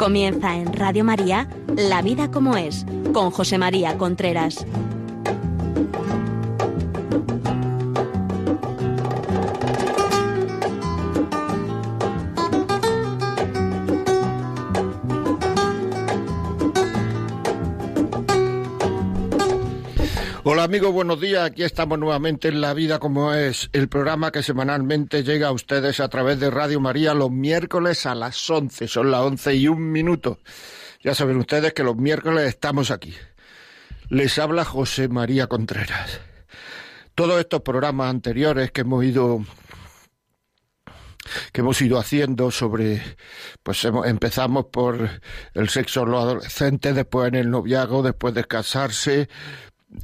Comienza en Radio María, La Vida como es, con José María Contreras. amigos, buenos días. Aquí estamos nuevamente en La Vida como es, el programa que semanalmente llega a ustedes a través de Radio María los miércoles a las 11. Son las 11 y un minuto. Ya saben ustedes que los miércoles estamos aquí. Les habla José María Contreras. Todos estos programas anteriores que hemos ido que hemos ido haciendo sobre, pues empezamos por el sexo en los adolescentes, después en el noviazgo, después de casarse,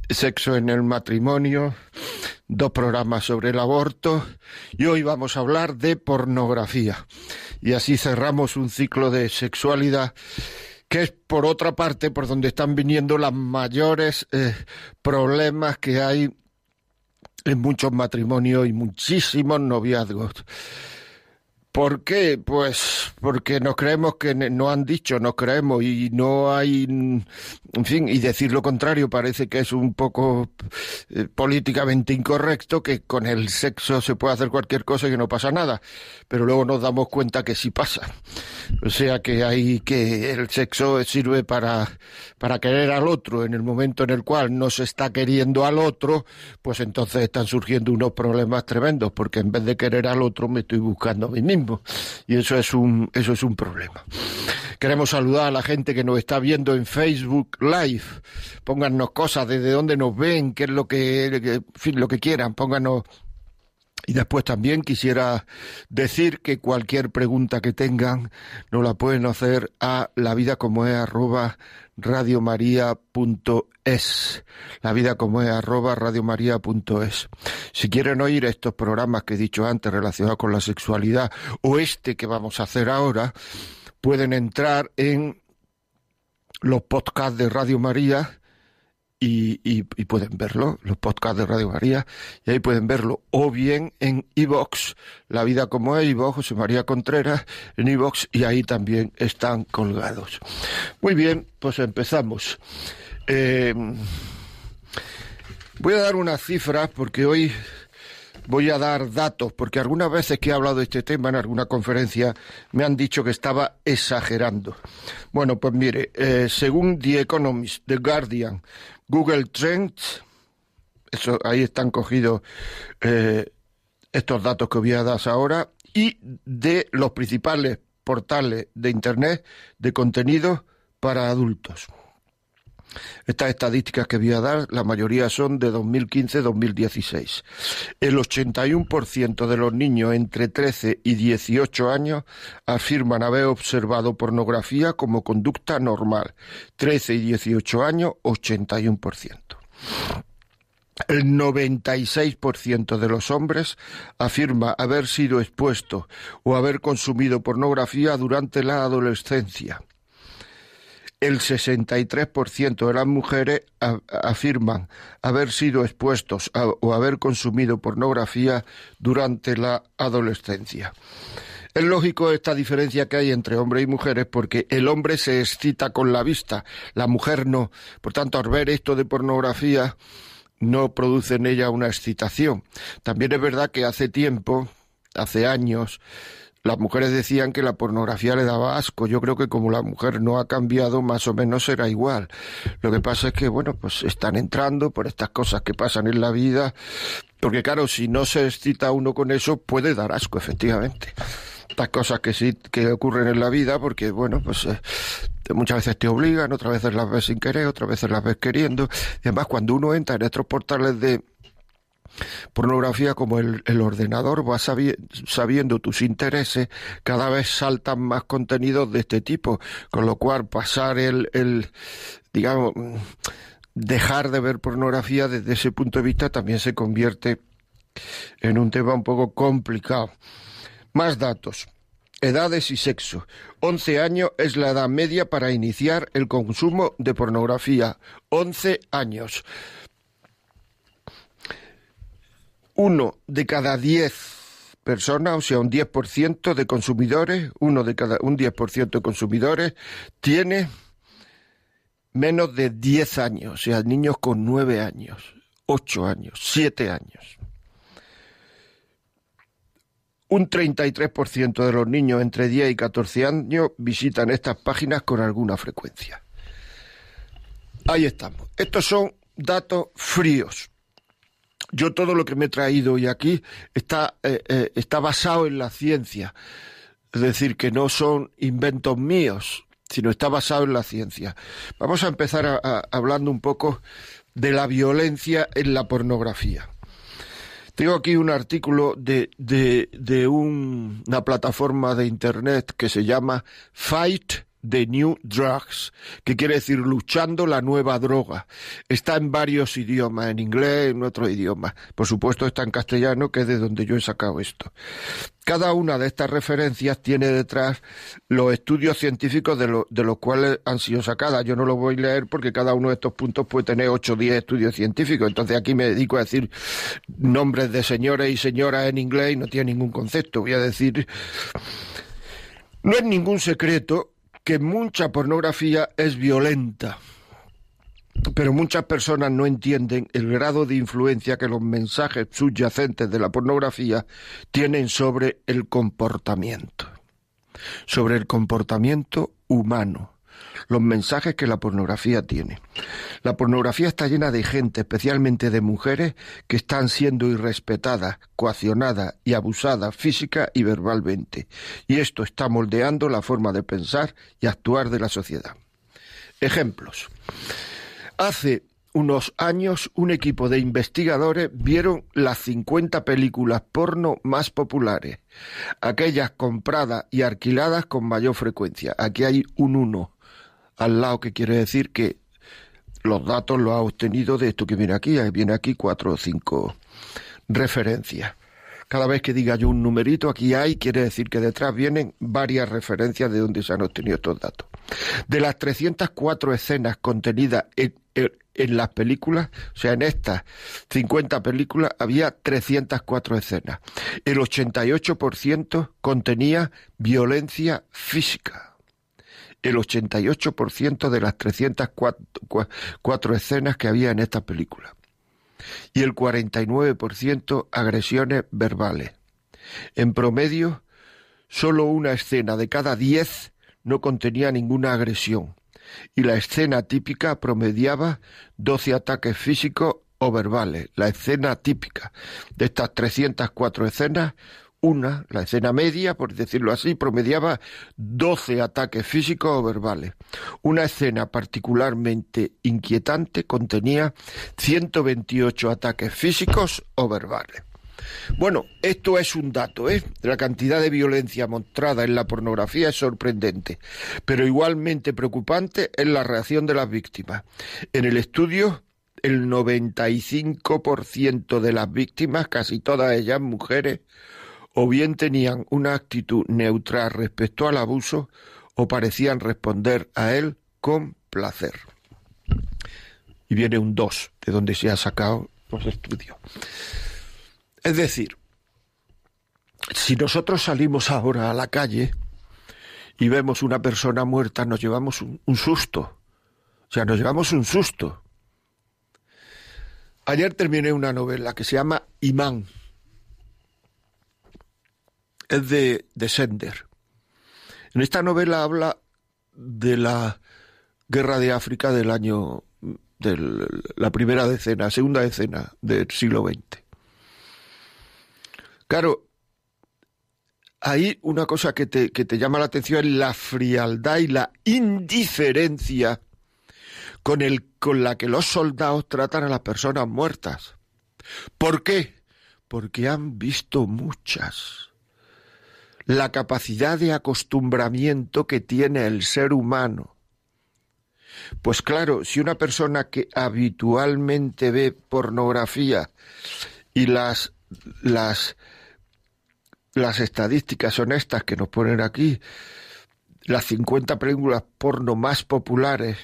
sexo en el matrimonio, dos programas sobre el aborto y hoy vamos a hablar de pornografía. Y así cerramos un ciclo de sexualidad que es por otra parte por donde están viniendo los mayores eh, problemas que hay en muchos matrimonios y muchísimos noviazgos. ¿Por qué? Pues porque nos creemos que no han dicho, nos creemos y no hay, en fin, y decir lo contrario parece que es un poco eh, políticamente incorrecto, que con el sexo se puede hacer cualquier cosa y que no pasa nada, pero luego nos damos cuenta que sí pasa. O sea que hay que el sexo sirve para, para querer al otro, en el momento en el cual no se está queriendo al otro, pues entonces están surgiendo unos problemas tremendos, porque en vez de querer al otro me estoy buscando a mí mismo. Y eso es un, eso es un problema. Queremos saludar a la gente que nos está viendo en Facebook Live. Pónganos cosas desde dónde nos ven, qué es lo que, lo que quieran. Pónganos y después también quisiera decir que cualquier pregunta que tengan no la pueden hacer a la vida como es arroba radiomaria.es. La vida como es arroba radiomaria.es. Si quieren oír estos programas que he dicho antes relacionados con la sexualidad o este que vamos a hacer ahora, pueden entrar en los podcasts de Radio María y, pueden verlo, los podcasts de Radio María, y ahí pueden verlo, o bien en iVox, La Vida como es, vos José María Contreras, en iVox, y ahí también están colgados. Muy bien, pues empezamos. Eh, voy a dar unas cifras porque hoy voy a dar datos, porque algunas veces que he hablado de este tema en alguna conferencia me han dicho que estaba exagerando. Bueno, pues mire, eh, según The Economist, The Guardian, Google Trends, eso, ahí están cogidos eh, estos datos que voy a dar ahora, y de los principales portales de Internet de contenidos para adultos. Estas estadísticas que voy a dar, la mayoría son de 2015-2016. El 81% de los niños entre 13 y 18 años afirman haber observado pornografía como conducta normal. 13 y 18 años, 81%. El 96% de los hombres afirma haber sido expuesto o haber consumido pornografía durante la adolescencia el 63% de las mujeres afirman haber sido expuestos o haber consumido pornografía durante la adolescencia. Es lógico esta diferencia que hay entre hombres y mujeres porque el hombre se excita con la vista, la mujer no. Por tanto, al ver esto de pornografía no produce en ella una excitación. También es verdad que hace tiempo, hace años, las mujeres decían que la pornografía le daba asco. Yo creo que como la mujer no ha cambiado, más o menos será igual. Lo que pasa es que, bueno, pues están entrando por estas cosas que pasan en la vida. Porque claro, si no se excita uno con eso, puede dar asco, efectivamente. Estas cosas que sí, que ocurren en la vida, porque, bueno, pues eh, muchas veces te obligan, otras veces las ves sin querer, otras veces las ves queriendo. Y además, cuando uno entra en estos portales de Pornografía como el, ordenador va sabiendo tus intereses, cada vez saltan más contenidos de este tipo, con lo cual pasar el, el digamos, dejar de ver pornografía desde ese punto de vista también se convierte en un tema un poco complicado. Más datos. Edades y sexo. 11 años es la edad media para iniciar el consumo de pornografía. 11 años uno de cada diez personas, o sea, un 10% de consumidores, uno de cada un 10% de consumidores tiene menos de 10 años, o sea, niños con nueve años, ocho años, siete años. Un 33% de los niños entre 10 y 14 años visitan estas páginas con alguna frecuencia. Ahí estamos. Estos son datos fríos, yo todo lo que me he traído hoy aquí eh, eh, está, basado en la ciencia. Es decir, que no son inventos míos, sino está basado en la ciencia. Vamos a empezar hablando un poco de la violencia en la pornografía. Tengo aquí un artículo de, de, una plataforma de Internet que se llama Fight The New Drugs, que quiere decir luchando la nueva droga. Está en varios idiomas, en inglés, en otro idioma. Por supuesto está en castellano, que es de donde yo he sacado esto. Cada una de estas referencias tiene detrás los estudios científicos de, de los cuales han sido sacadas. Yo no lo voy a leer porque cada uno de estos puntos puede tener 8 o 10 estudios científicos. Entonces aquí me dedico a decir nombres de señores y señoras en inglés y no tiene ningún concepto. Voy a decir... No es ningún secreto que mucha pornografía es violenta, pero muchas personas no entienden el grado de influencia que los mensajes subyacentes de la pornografía tienen sobre el comportamiento, sobre el comportamiento humano los mensajes que la pornografía tiene. La pornografía está llena de gente, especialmente de mujeres, que están siendo irrespetadas, coaccionadas y abusadas física y verbalmente. Y esto está moldeando la forma de pensar y actuar de la sociedad. Ejemplos. Hace unos años un equipo de investigadores vieron las 50 películas porno más populares, aquellas compradas y alquiladas con mayor frecuencia. Aquí hay un uno al lado, que quiere decir que los datos los ha obtenido de esto que viene aquí. Eh, viene aquí cuatro o cinco referencias. Cada vez que diga yo un numerito, aquí hay, quiere decir que detrás vienen varias referencias de donde se han obtenido estos datos. De las 304 escenas contenidas en, en las películas, o sea, en estas 50 películas, había 304 escenas. El 88% contenía violencia física el 88% de las 304 escenas que había en esta película. y el 49% agresiones verbales. En promedio, solo una escena de cada 10 no contenía ninguna agresión y la escena típica promediaba 12 ataques físicos o verbales. La escena típica de estas 304 escenas una, la escena media, por decirlo así, promediaba 12 ataques físicos o verbales. Una escena particularmente inquietante contenía 128 ataques físicos o verbales. Bueno, esto es un dato, ¿eh? La cantidad de violencia mostrada en la pornografía es sorprendente, pero igualmente preocupante es la reacción de las víctimas. En el estudio, el 95% de las víctimas, casi todas ellas mujeres, o bien tenían una actitud neutral respecto al abuso o parecían responder a él con placer. Y viene un 2, de donde se ha sacado los pues, estudios. Es decir, si nosotros salimos ahora a la calle y vemos una persona muerta, nos llevamos un, un susto. O sea, nos llevamos un susto. Ayer terminé una novela que se llama Imán es de Sender. En esta novela habla de la guerra de África del año, de la primera decena, segunda decena del siglo XX. Claro, ahí una cosa que te, llama la atención es la frialdad y la indiferencia con, el, con la que los soldados tratan a las personas muertas. ¿Por qué? Porque han visto muchas la capacidad de acostumbramiento que tiene el ser humano. Pues claro, si una persona que habitualmente ve pornografía y las las las estadísticas son estas que nos ponen aquí, las 50 películas porno más populares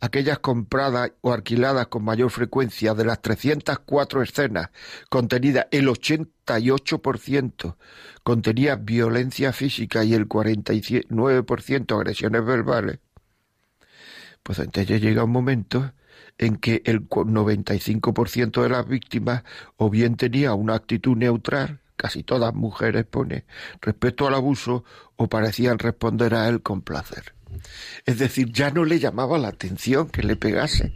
aquellas compradas o alquiladas con mayor frecuencia, de las 304 escenas contenidas, el 88% contenía violencia física y el 49% agresiones verbales, pues entonces llega un momento en que el 95% de las víctimas o bien tenía una actitud neutral, casi todas mujeres pone, respecto al abuso o parecían responder a él con placer. Es decir, ya no le llamaba la atención que le pegase.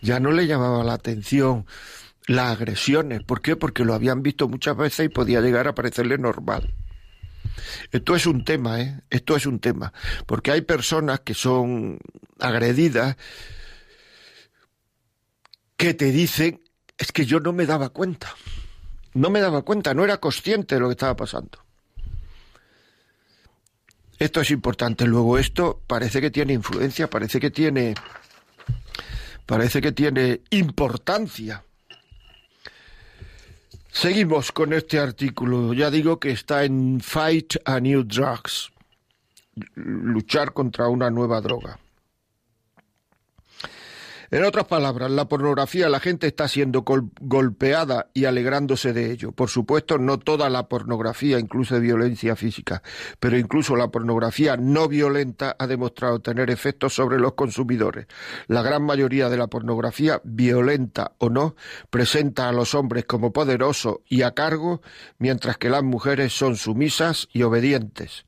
Ya no le llamaba la atención las agresiones. ¿Por qué? Porque lo habían visto muchas veces y podía llegar a parecerle normal. Esto es un tema, ¿eh? Esto es un tema. Porque hay personas que son agredidas que te dicen, es que yo no me daba cuenta. No me daba cuenta, no era consciente de lo que estaba pasando. Esto es importante. Luego, esto parece que tiene influencia, parece que tiene. Parece que tiene importancia. Seguimos con este artículo. Ya digo que está en Fight a New Drugs. Luchar contra una nueva droga. En otras palabras, la pornografía, la gente está siendo golpeada y alegrándose de ello. Por supuesto, no toda la pornografía, incluso de violencia física, pero incluso la pornografía no violenta ha demostrado tener efectos sobre los consumidores. La gran mayoría de la pornografía, violenta o no, presenta a los hombres como poderosos y a cargo, mientras que las mujeres son sumisas y obedientes.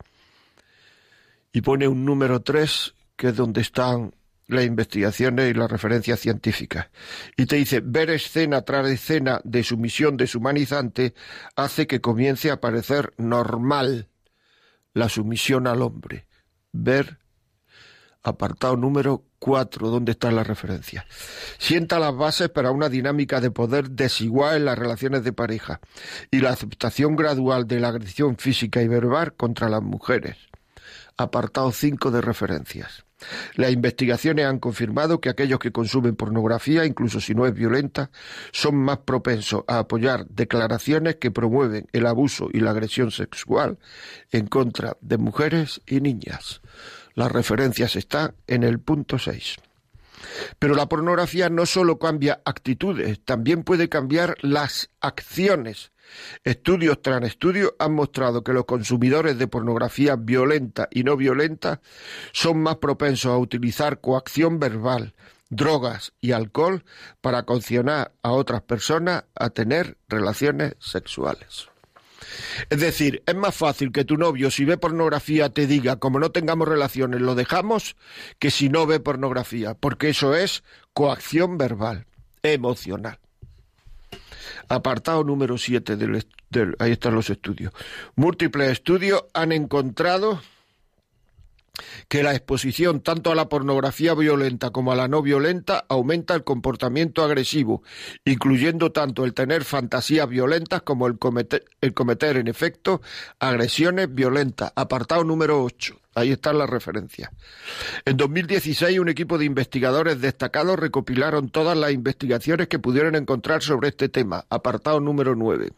Y pone un número 3, que es donde están las investigaciones y las referencias científicas. Y te dice, ver escena tras escena de sumisión deshumanizante hace que comience a parecer normal la sumisión al hombre. Ver apartado número 4, donde está la referencia. Sienta las bases para una dinámica de poder desigual en las relaciones de pareja y la aceptación gradual de la agresión física y verbal contra las mujeres. Apartado 5 de referencias. Las investigaciones han confirmado que aquellos que consumen pornografía, incluso si no es violenta, son más propensos a apoyar declaraciones que promueven el abuso y la agresión sexual en contra de mujeres y niñas. Las referencias están en el punto 6. Pero la pornografía no solo cambia actitudes, también puede cambiar las acciones Estudios tras estudios han mostrado que los consumidores de pornografía violenta y no violenta son más propensos a utilizar coacción verbal, drogas y alcohol para condicionar a otras personas a tener relaciones sexuales. Es decir, es más fácil que tu novio si ve pornografía te diga, como no tengamos relaciones, lo dejamos, que si no ve pornografía, porque eso es coacción verbal, emocional. Apartado número 7 del, ahí están los estudios. Múltiples estudios han encontrado que la exposición tanto a la pornografía violenta como a la no violenta aumenta el comportamiento agresivo, incluyendo tanto el tener fantasías violentas como el cometer, el cometer en efecto agresiones violentas. Apartado número 8. Ahí está las referencia... En 2016 un equipo de investigadores destacados recopilaron todas las investigaciones que pudieron encontrar sobre este tema, apartado número 9.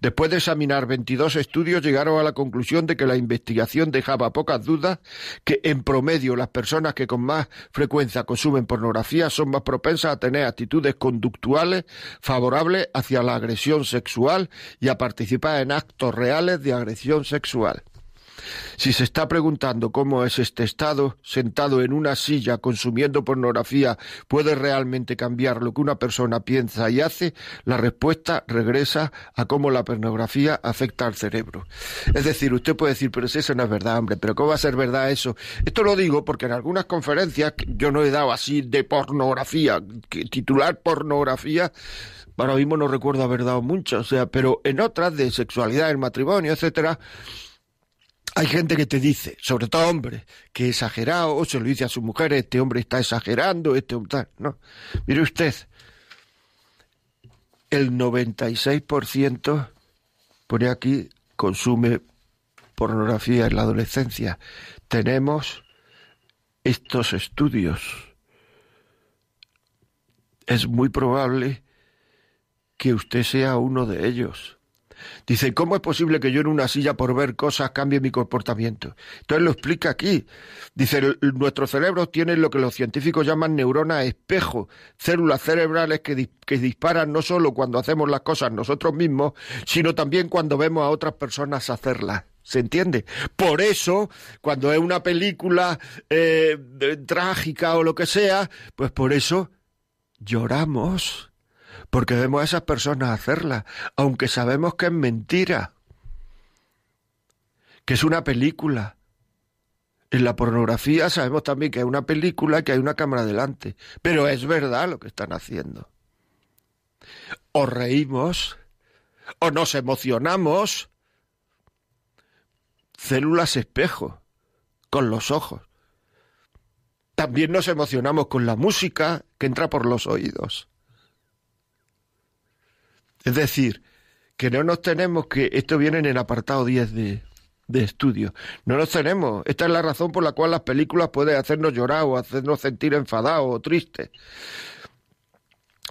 Después de examinar 22 estudios, llegaron a la conclusión de que la investigación dejaba pocas dudas que, en promedio, las personas que con más frecuencia consumen pornografía son más propensas a tener actitudes conductuales favorables hacia la agresión sexual y a participar en actos reales de agresión sexual. Si se está preguntando cómo es este estado, sentado en una silla consumiendo pornografía, ¿puede realmente cambiar lo que una persona piensa y hace? La respuesta regresa a cómo la pornografía afecta al cerebro. Es decir, usted puede decir, pero si eso no es verdad, hombre, pero ¿cómo va a ser verdad eso? Esto lo digo porque en algunas conferencias yo no he dado así de pornografía, titular pornografía, para mismo no recuerdo haber dado mucho, o sea, pero en otras de sexualidad, el matrimonio, etcétera, hay gente que te dice, sobre todo hombres, que exagerado, o se lo dice a su mujer, este hombre está exagerando, este hombre tal. No. Mire usted, el 96% pone aquí consume pornografía en la adolescencia. Tenemos estos estudios. Es muy probable que usted sea uno de ellos. Dice, ¿cómo es posible que yo en una silla por ver cosas cambie mi comportamiento? Entonces lo explica aquí. Dice, nuestro cerebro tiene lo que los científicos llaman neuronas espejo, células cerebrales que, disparan no solo cuando hacemos las cosas nosotros mismos, sino también cuando vemos a otras personas hacerlas. ¿Se entiende? Por eso, cuando es una película eh, trágica o lo que sea, pues por eso lloramos porque vemos a esas personas hacerla, aunque sabemos que es mentira, que es una película. En la pornografía sabemos también que hay una película, que hay una cámara delante, pero es verdad lo que están haciendo. O reímos, o nos emocionamos. Células espejo, con los ojos. También nos emocionamos con la música que entra por los oídos. Es decir, que no nos tenemos que, esto viene en el apartado 10 de, de estudio, no nos tenemos, esta es la razón por la cual las películas pueden hacernos llorar o hacernos sentir enfadados o tristes.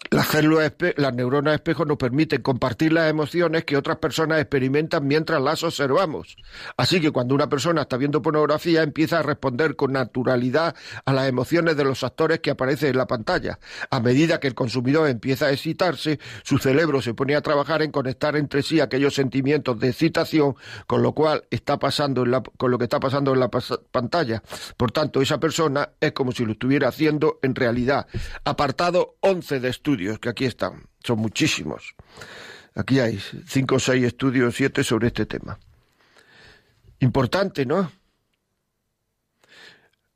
Las células, las neuronas espejo nos permiten compartir las emociones que otras personas experimentan mientras las observamos. Así que cuando una persona está viendo pornografía empieza a responder con naturalidad a las emociones de los actores que aparecen en la pantalla. A medida que el consumidor empieza a excitarse, su cerebro se pone a trabajar en conectar entre sí aquellos sentimientos de excitación con lo cual está pasando con lo que está pasando en la pantalla. Por tanto, esa persona es como si lo estuviera haciendo en realidad. Apartado 11 de estudio estudios, que aquí están, son muchísimos. Aquí hay cinco o seis estudios, siete sobre este tema. Importante, ¿no?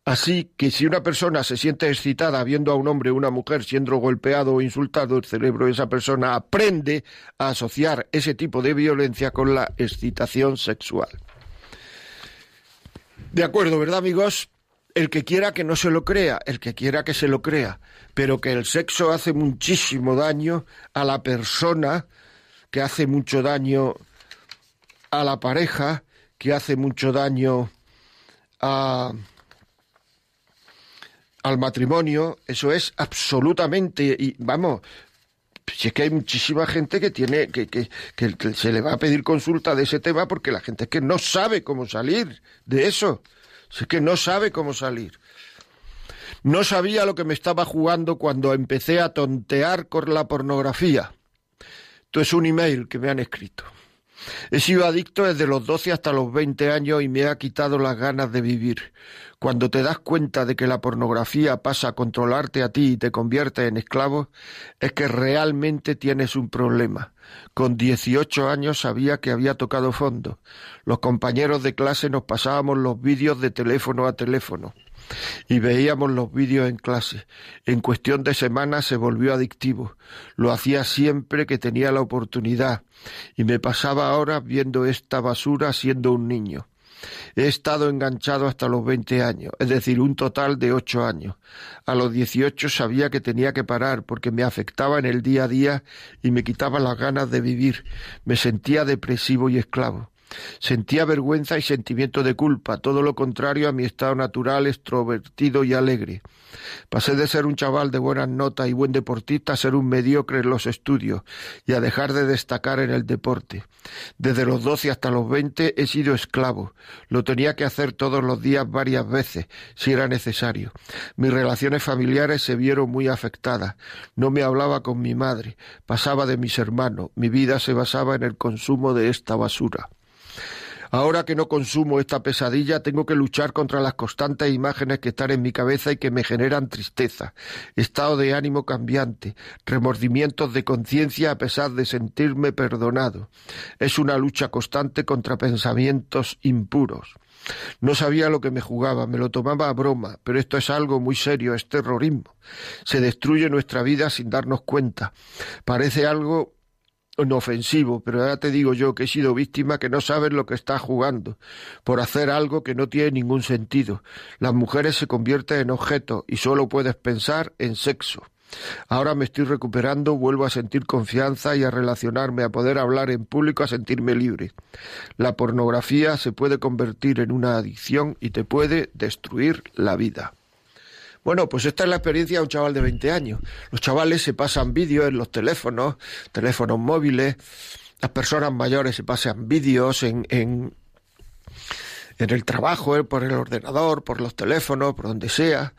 Así que si una persona se siente excitada viendo a un hombre o una mujer siendo golpeado o insultado, el cerebro de esa persona aprende a asociar ese tipo de violencia con la excitación sexual. De acuerdo, ¿verdad, amigos? El que quiera que no se lo crea, el que quiera que se lo crea, pero que el sexo hace muchísimo daño a la persona, que hace mucho daño a la pareja, que hace mucho daño a, al matrimonio, eso es absolutamente, y vamos, si es que hay muchísima gente que tiene, que, que, que se le va a pedir consulta de ese tema porque la gente es que no sabe cómo salir de eso que no sabe cómo salir. No sabía lo que me estaba jugando cuando empecé a tontear con la pornografía. Esto es un email que me han escrito. He sido adicto desde los doce hasta los veinte años y me ha quitado las ganas de vivir. Cuando te das cuenta de que la pornografía pasa a controlarte a ti y te convierte en esclavo, es que realmente tienes un problema. Con dieciocho años sabía que había tocado fondo. Los compañeros de clase nos pasábamos los vídeos de teléfono a teléfono y veíamos los vídeos en clase. En cuestión de semanas se volvió adictivo. Lo hacía siempre que tenía la oportunidad y me pasaba horas viendo esta basura siendo un niño. He estado enganchado hasta los veinte años, es decir, un total de ocho años. A los dieciocho sabía que tenía que parar porque me afectaba en el día a día y me quitaba las ganas de vivir. Me sentía depresivo y esclavo. Sentía vergüenza y sentimiento de culpa, todo lo contrario a mi estado natural, extrovertido y alegre. Pasé de ser un chaval de buenas notas y buen deportista a ser un mediocre en los estudios y a dejar de destacar en el deporte. Desde los doce hasta los veinte he sido esclavo. Lo tenía que hacer todos los días varias veces, si era necesario. Mis relaciones familiares se vieron muy afectadas. No me hablaba con mi madre, pasaba de mis hermanos. Mi vida se basaba en el consumo de esta basura. Ahora que no consumo esta pesadilla, tengo que luchar contra las constantes imágenes que están en mi cabeza y que me generan tristeza, estado de ánimo cambiante, remordimientos de conciencia a pesar de sentirme perdonado. Es una lucha constante contra pensamientos impuros. No sabía lo que me jugaba, me lo tomaba a broma, pero esto es algo muy serio, es terrorismo. Se destruye nuestra vida sin darnos cuenta. Parece algo no ofensivo, pero ya te digo yo que he sido víctima que no sabes lo que estás jugando, por hacer algo que no tiene ningún sentido. Las mujeres se convierten en objetos y solo puedes pensar en sexo. Ahora me estoy recuperando, vuelvo a sentir confianza y a relacionarme, a poder hablar en público, a sentirme libre. La pornografía se puede convertir en una adicción y te puede destruir la vida. Bueno, pues esta es la experiencia de un chaval de 20 años. Los chavales se pasan vídeos en los teléfonos, teléfonos móviles, las personas mayores se pasan vídeos en, en, en el trabajo, eh, por el ordenador, por los teléfonos, por donde sea.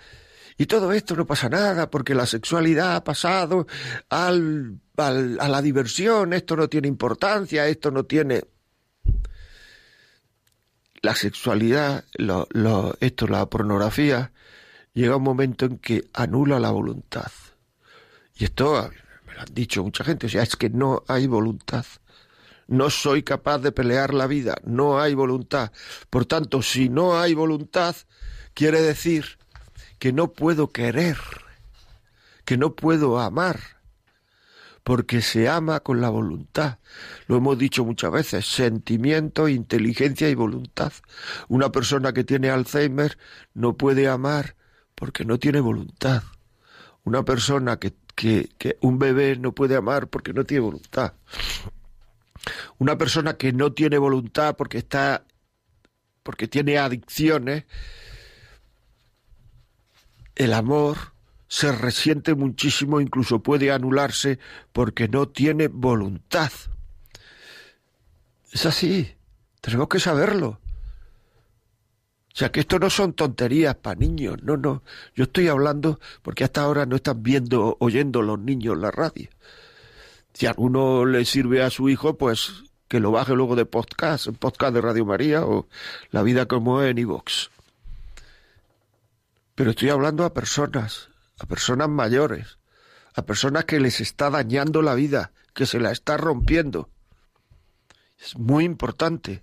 Y todo esto no pasa nada porque la sexualidad ha pasado al, a la diversión, esto no tiene importancia, esto no tiene... La sexualidad, lo, esto, la pornografía, llega un momento en que anula la voluntad. Y esto ah, me lo han dicho mucha gente, o sea, es que no hay voluntad. No soy capaz de pelear la vida, no hay voluntad. Por tanto, si no hay voluntad, quiere decir que no puedo querer, que no puedo amar, porque se ama con la voluntad. Lo hemos dicho muchas veces, sentimiento, inteligencia y voluntad. Una persona que tiene Alzheimer no puede amar porque no tiene voluntad. Una persona que, un bebé no puede amar porque no tiene voluntad. Una persona que no tiene voluntad porque está porque tiene adicciones, el amor se resiente muchísimo, incluso puede anularse porque no tiene voluntad. Es así, tenemos que saberlo. O sea, que esto no son tonterías para niños, no, no. Yo estoy hablando porque hasta ahora no están viendo, oyendo los niños la radio. Si a alguno le sirve a su hijo, pues que lo baje luego de podcast, en podcast de Radio María o La Vida como es en iVox. Pero estoy hablando a personas, a personas mayores, a personas que les está dañando la vida, que se la está rompiendo. Es muy importante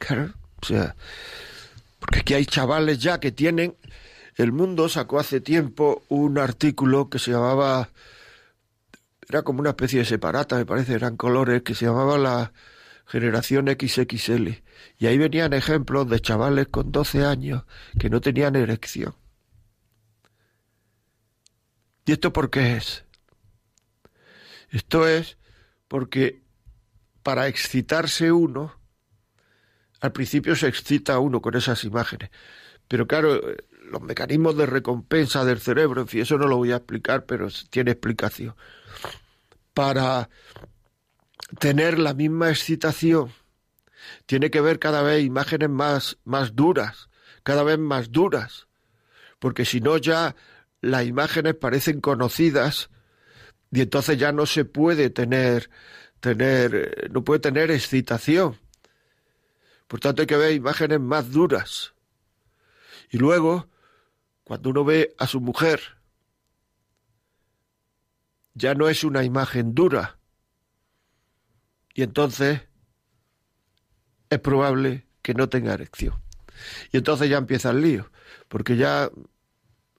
Claro, o sea, porque aquí hay chavales ya que tienen. El Mundo sacó hace tiempo un artículo que se llamaba. Era como una especie de separata, me parece, eran colores, que se llamaba la generación XXL. Y ahí venían ejemplos de chavales con 12 años que no tenían erección. ¿Y esto por qué es? Esto es porque para excitarse uno al principio se excita uno con esas imágenes. Pero claro, los mecanismos de recompensa del cerebro, en fin, eso no lo voy a explicar, pero tiene explicación. Para tener la misma excitación, tiene que ver cada vez imágenes más, más duras, cada vez más duras, porque si no ya las imágenes parecen conocidas y entonces ya no se puede tener, tener, eh, no puede tener excitación. Por tanto, hay que ver imágenes más duras. Y luego, cuando uno ve a su mujer, ya no es una imagen dura. Y entonces es probable que no tenga erección. Y entonces ya empieza el lío, porque ya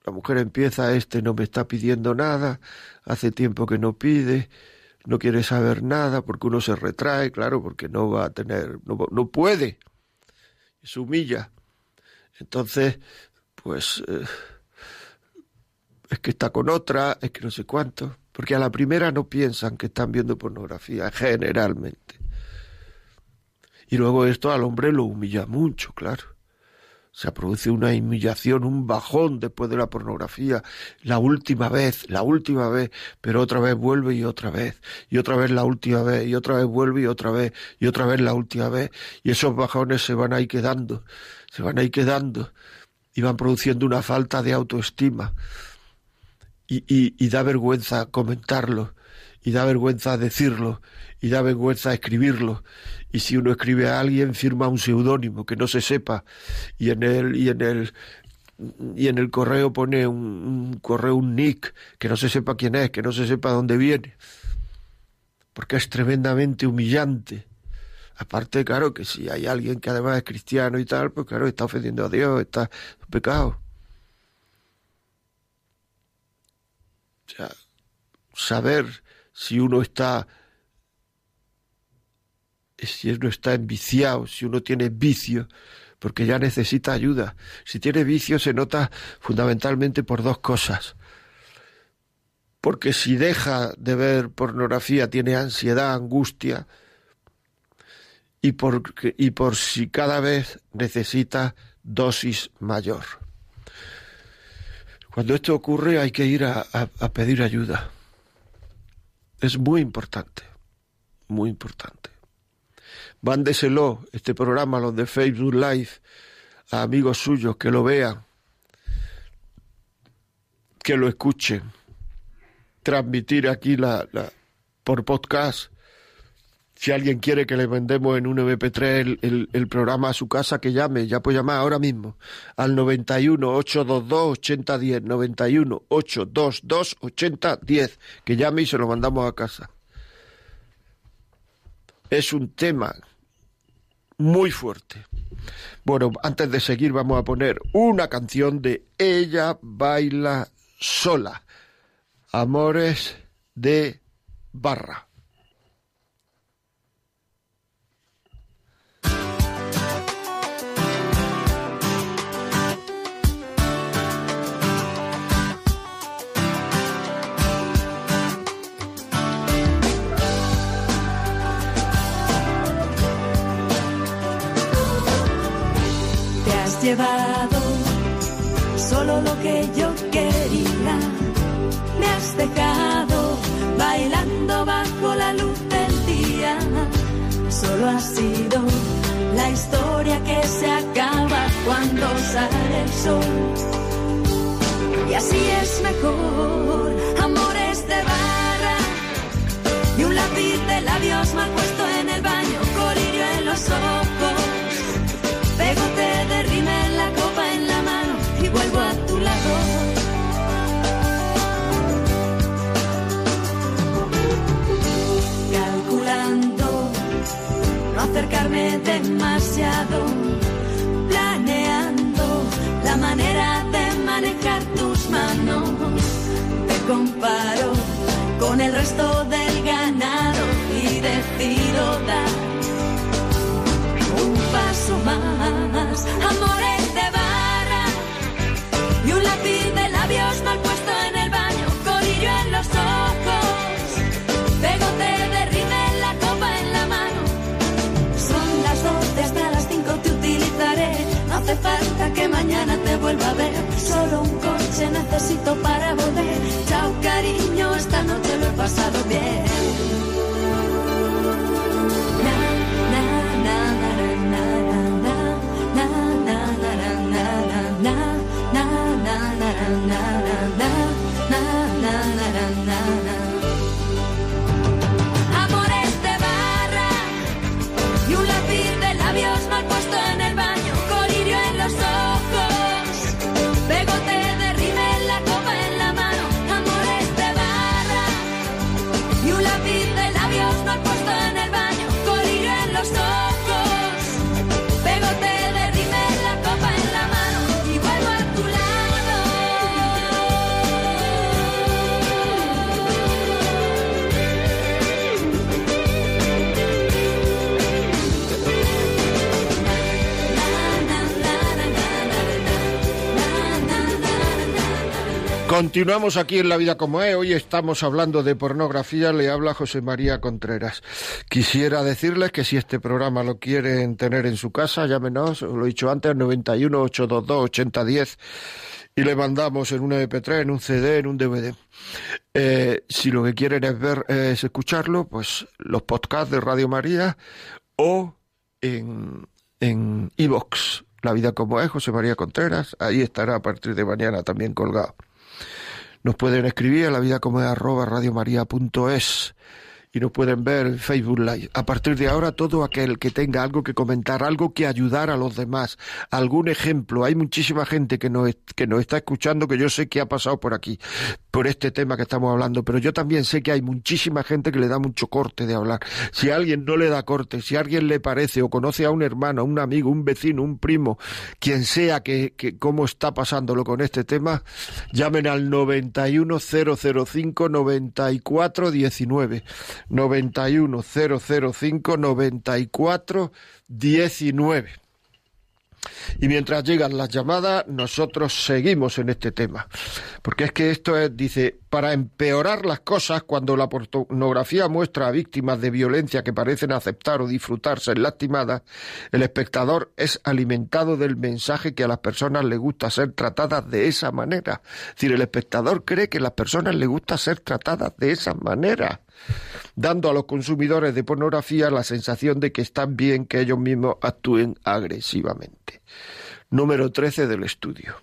la mujer empieza, este no me está pidiendo nada, hace tiempo que no pide, no quiere saber nada, porque uno se retrae, claro, porque no va a tener, no, no puede, se humilla. Entonces, pues eh, es que está con otra, es que no sé cuánto, porque a la primera no piensan que están viendo pornografía, generalmente. Y luego esto al hombre lo humilla mucho, claro se produce una humillación, un bajón después de la pornografía, la última vez, la última vez, pero otra vez vuelve y otra vez, y otra vez la última vez, y otra vez vuelve y otra vez, y otra vez la última vez, y esos bajones se van ahí quedando, se van ahí quedando, y van produciendo una falta de autoestima, y, y, y da vergüenza comentarlo, y da vergüenza decirlo y da vergüenza escribirlo. Y si uno escribe a alguien, firma un seudónimo que no se sepa y en el, y en el, y en el correo pone un, correo, un nick, que no se sepa quién es, que no se sepa dónde viene. Porque es tremendamente humillante. Aparte, claro, que si hay alguien que además es cristiano y tal, pues claro, está ofendiendo a Dios, está pecado. O sea, saber si uno está eh, si uno está enviciado, si uno tiene vicio, porque ya necesita ayuda. Si tiene vicio se nota fundamentalmente por dos cosas. Porque si deja de ver pornografía tiene ansiedad, angustia, y por, y si cada vez necesita dosis mayor. Cuando esto ocurre hay que ir a pedir ayuda. Es muy importante, muy importante. Vándeselo, este programa, los de Facebook Live, a amigos suyos que lo vean, que lo escuchen. Transmitir aquí por podcast si alguien quiere que le vendemos en un MP3 el, programa a su casa, que llame. Ya puede llamar ahora mismo al 91-822-8010. 91-822-8010. Que llame y se lo mandamos a casa. Es un tema muy fuerte. Bueno, antes de seguir vamos a poner una canción de Ella baila sola. Amores de barra. llevado solo lo que yo quería. Me has dejado bailando bajo la luz del día. Solo ha sido la historia que se acaba cuando sale el sol. Y así es mejor, amores de barra. Y un lápiz de labios mal puesto en el baño, colirio en los ojos vuelvo a tu lado. Calculando no acercarme demasiado, planeando la manera de manejar tus manos. Te comparo con el resto del ganado y decido dar un paso más. Amor el de labios mal puesto en el baño, corrió en los ojos. Continuamos aquí en La Vida como es. Hoy estamos hablando de pornografía. Le habla José María Contreras. Quisiera decirles que si este programa lo quieren tener en su casa, llámenos, lo he dicho antes, 91-822-8010 y le mandamos en un ep 3 en un CD, en un DVD. Eh, si lo que quieren es ver, es escucharlo, pues los podcasts de Radio María o en en La vida como es, José María Contreras, ahí estará a partir de mañana también colgado. Nos pueden escribir a la vida como es y nos pueden ver en Facebook Live. A partir de ahora, todo aquel que tenga algo que comentar, algo que ayudar a los demás, algún ejemplo, hay muchísima gente que nos, que nos está escuchando, que yo sé que ha pasado por aquí, por este tema que estamos hablando, pero yo también sé que hay muchísima gente que le da mucho corte de hablar. Si a alguien no le da corte, si alguien le parece o conoce a un hermano, un amigo, un vecino, un primo, quien sea que, cómo está pasándolo con este tema, llamen al 910059419. 91 005 94 19. Y mientras llegan las llamadas, nosotros seguimos en este tema. Porque es que esto es, dice, para empeorar las cosas cuando la pornografía muestra a víctimas de violencia que parecen aceptar o disfrutarse en lastimadas, el espectador es alimentado del mensaje que a las personas les gusta ser tratadas de esa manera. Es decir, el espectador cree que a las personas les gusta ser tratadas de esa manera dando a los consumidores de pornografía la sensación de que están bien que ellos mismos actúen agresivamente. Número 13 del estudio.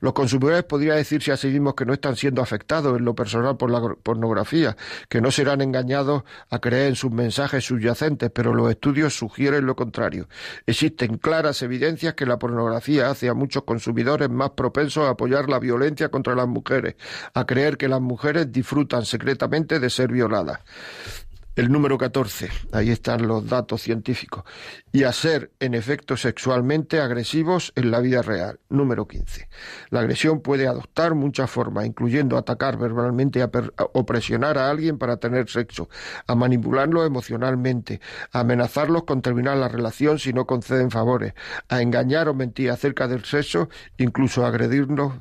Los consumidores podrían decirse a sí mismos que no están siendo afectados en lo personal por la pornografía, que no serán engañados a creer en sus mensajes subyacentes, pero los estudios sugieren lo contrario. Existen claras evidencias que la pornografía hace a muchos consumidores más propensos a apoyar la violencia contra las mujeres, a creer que las mujeres disfrutan secretamente de ser violadas. El número 14, ahí están los datos científicos. Y a ser, en efecto, sexualmente agresivos en la vida real. Número 15. La agresión puede adoptar muchas formas, incluyendo atacar verbalmente o presionar a alguien para tener sexo, a manipularlo emocionalmente, a amenazarlos con terminar la relación si no conceden favores, a engañar o mentir acerca del sexo, incluso a agredirnos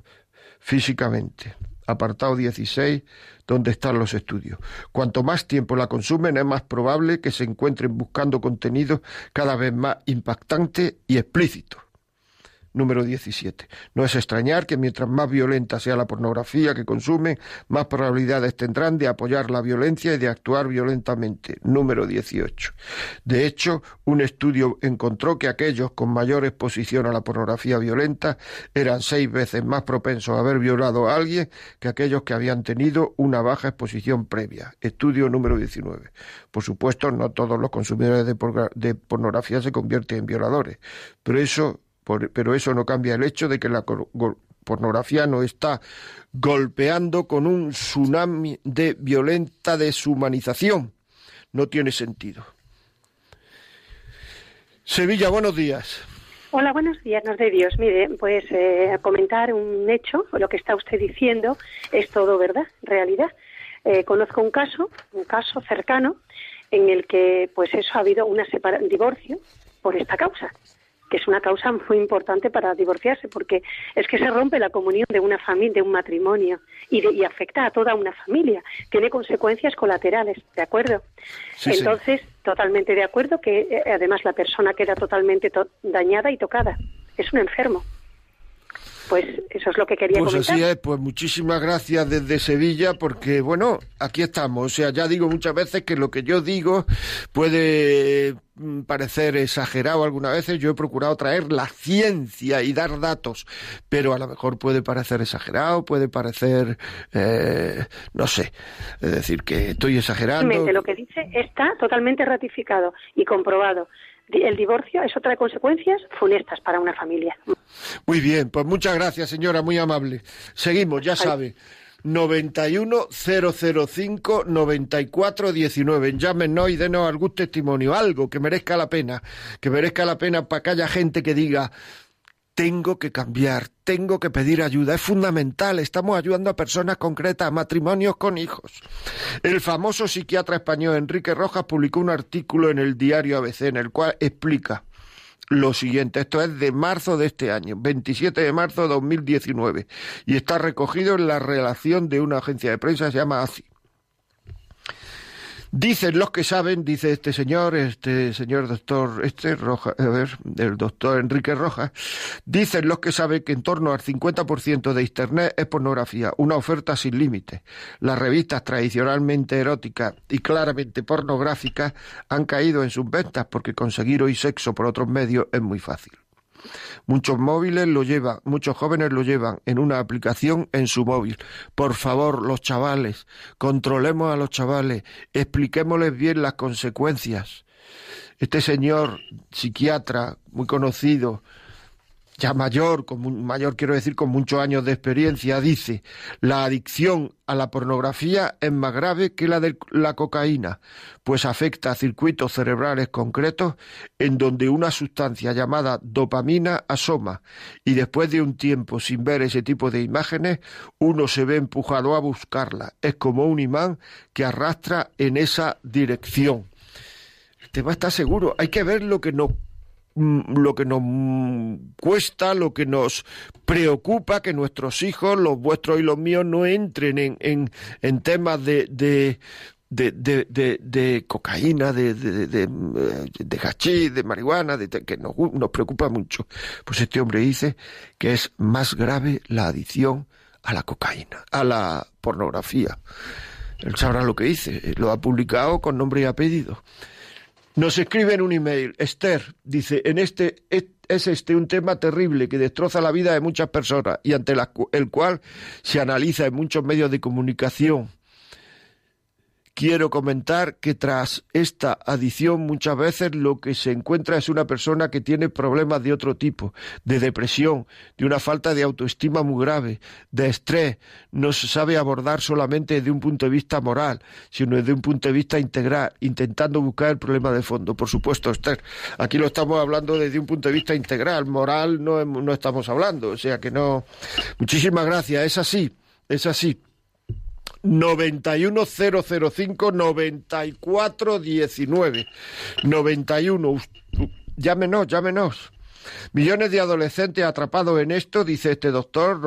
físicamente apartado 16, donde están los estudios. Cuanto más tiempo la consumen, es más probable que se encuentren buscando contenidos cada vez más impactantes y explícitos número 17. No es extrañar que mientras más violenta sea la pornografía que consumen, más probabilidades tendrán de apoyar la violencia y de actuar violentamente, número 18. De hecho, un estudio encontró que aquellos con mayor exposición a la pornografía violenta eran seis veces más propensos a haber violado a alguien que aquellos que habían tenido una baja exposición previa, estudio número 19. Por supuesto, no todos los consumidores de, de pornografía se convierten en violadores, pero eso pero eso no cambia el hecho de que la pornografía no está golpeando con un tsunami de violenta deshumanización. No tiene sentido. Sevilla, buenos días. Hola, buenos días, nos de Dios. Mire, pues eh, comentar un hecho, lo que está usted diciendo es todo verdad, realidad. Eh, conozco un caso, un caso cercano, en el que, pues eso, ha habido un divorcio por esta causa que es una causa muy importante para divorciarse, porque es que se rompe la comunión de una familia, de un matrimonio, y, afecta a toda una familia. Tiene consecuencias colaterales, ¿de acuerdo? Entonces, totalmente de acuerdo que eh, además la persona queda totalmente dañada y tocada. Es un enfermo. Pues eso es lo que quería comentar. Pues así pues muchísimas gracias desde Sevilla, porque bueno, aquí estamos. O sea, ya digo muchas veces que lo que yo digo puede mm, parecer exagerado algunas veces. Yo he procurado traer la ciencia y dar datos, pero a lo mejor puede parecer exagerado, puede parecer, eh, no sé, es decir, que estoy exagerando. Lo que dice está totalmente ratificado y comprobado el divorcio es otra de consecuencias funestas para una familia. Muy bien, pues muchas gracias, señora, muy amable. Seguimos, ya sabe. 91-005-9419. Llámenos y denos algún testimonio, algo que merezca la pena, que merezca la pena para que haya gente que diga, tengo que cambiar, tengo que pedir ayuda, es fundamental, estamos ayudando a personas concretas, a matrimonios con hijos. El famoso psiquiatra español Enrique Rojas publicó un artículo en el diario ABC en el cual explica lo siguiente, esto es de marzo de este año, 27 de marzo de 2019, y está recogido en la relación de una agencia de prensa, se llama ACI. Dicen los que saben, dice este señor, este señor doctor, este Roja, a ver, el doctor Enrique Rojas, dicen los que saben que en torno al 50% de Internet es pornografía, una oferta sin límite. Las revistas tradicionalmente eróticas y claramente pornográficas han caído en sus ventas porque conseguir hoy sexo por otros medios es muy fácil. Muchos móviles lo llevan, muchos jóvenes lo llevan en una aplicación en su móvil. Por favor, los chavales, controlemos a los chavales, expliquémosles bien las consecuencias. Este señor psiquiatra muy conocido, ya mayor, mayor quiero decir con muchos años de experiencia, dice, la adicción a la pornografía es más grave que la de la cocaína, pues afecta a circuitos cerebrales concretos en donde una sustancia llamada dopamina asoma y después de un tiempo sin ver ese tipo de imágenes, uno se ve empujado a buscarla. Es como un imán que arrastra en esa dirección. El tema está seguro, hay que ver lo que no Mm, lo que nos mm, cuesta, lo que nos preocupa, que nuestros hijos, los vuestros y los míos, no entren en, en, en temas de, de de, de, cocaína, de, de, de, de mm, marihuana, de, que nos, nos preocupa mucho. Pues este hombre dice que es más grave la adicción a la cocaína, a la pornografía. Él sabrá lo que dice, lo ha publicado con nombre y apellido. Nos escriben un email. Esther dice, en este es este un tema terrible que destroza la vida de muchas personas y ante el cual se analiza en muchos medios de comunicación Quiero comentar que tras esta adición muchas veces lo que se encuentra es una persona que tiene problemas de otro tipo, de depresión, de una falta de autoestima muy grave, de estrés. No se sabe abordar solamente desde un punto de vista moral, sino desde un punto de vista integral, intentando buscar el problema de fondo. Por supuesto, Esther, aquí lo estamos hablando desde un punto de vista integral, moral no, no estamos hablando. O sea que no. Muchísimas gracias, es así, es así. 91005 9419 91 llámenos, llámenos. Millones de adolescentes atrapados en esto, dice este doctor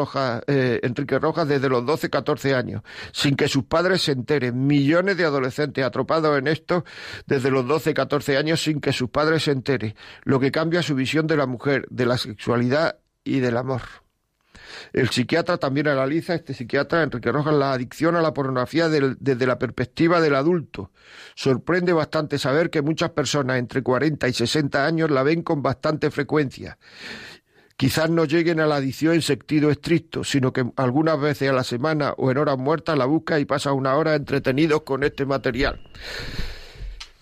eh, Enrique Rojas, desde los 12, 14 años, sin que sus padres se enteren. Millones de adolescentes atrapados en esto desde los 12, 14 años, sin que sus padres se enteren. Lo que cambia su visión de la mujer, de la sexualidad y del amor. El psiquiatra también analiza, este psiquiatra Enrique Rojas, la adicción a la pornografía desde la perspectiva del adulto. Sorprende bastante saber que muchas personas entre 40 y 60 años la ven con bastante frecuencia quizás no lleguen a la adicción en sentido estricto, sino que algunas veces a la semana o en horas muertas la buscan y pasan una hora entretenidos con este material.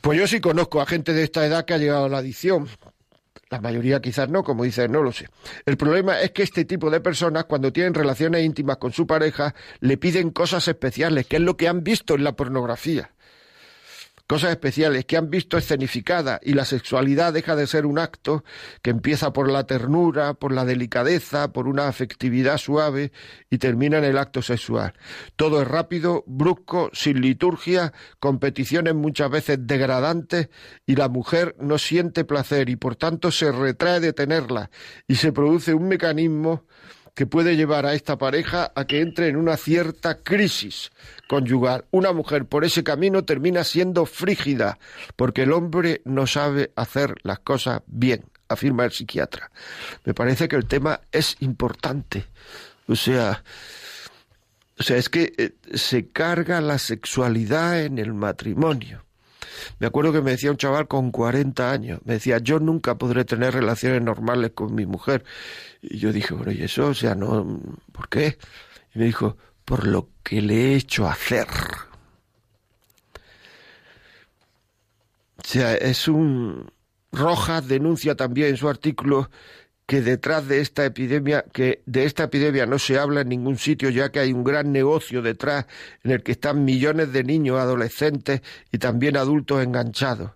Pues yo sí conozco a gente de esta edad que ha llegado a la adicción, la mayoría quizás no, como dice, no lo sé. El problema es que este tipo de personas, cuando tienen relaciones íntimas con su pareja, le piden cosas especiales, que es lo que han visto en la pornografía cosas especiales que han visto escenificadas y la sexualidad deja de ser un acto que empieza por la ternura, por la delicadeza, por una afectividad suave y termina en el acto sexual. Todo es rápido, brusco, sin liturgia, competiciones muchas veces degradantes y la mujer no siente placer y por tanto se retrae de tenerla y se produce un mecanismo que puede llevar a esta pareja a que entre en una cierta crisis conyugal. Una mujer por ese camino termina siendo frígida, porque el hombre no sabe hacer las cosas bien, afirma el psiquiatra. Me parece que el tema es importante. O sea, o sea es que eh, se carga la sexualidad en el matrimonio. Me acuerdo que me decía un chaval con 40 años, me decía, yo nunca podré tener relaciones normales con mi mujer. Y yo dije, bueno, ¿y eso? O sea, no, ¿por qué? Y me dijo, por lo que le he hecho hacer. O sea, es un... Rojas denuncia también en su artículo que detrás de esta epidemia, que de esta epidemia no se habla en ningún sitio, ya que hay un gran negocio detrás en el que están millones de niños, adolescentes y también adultos enganchados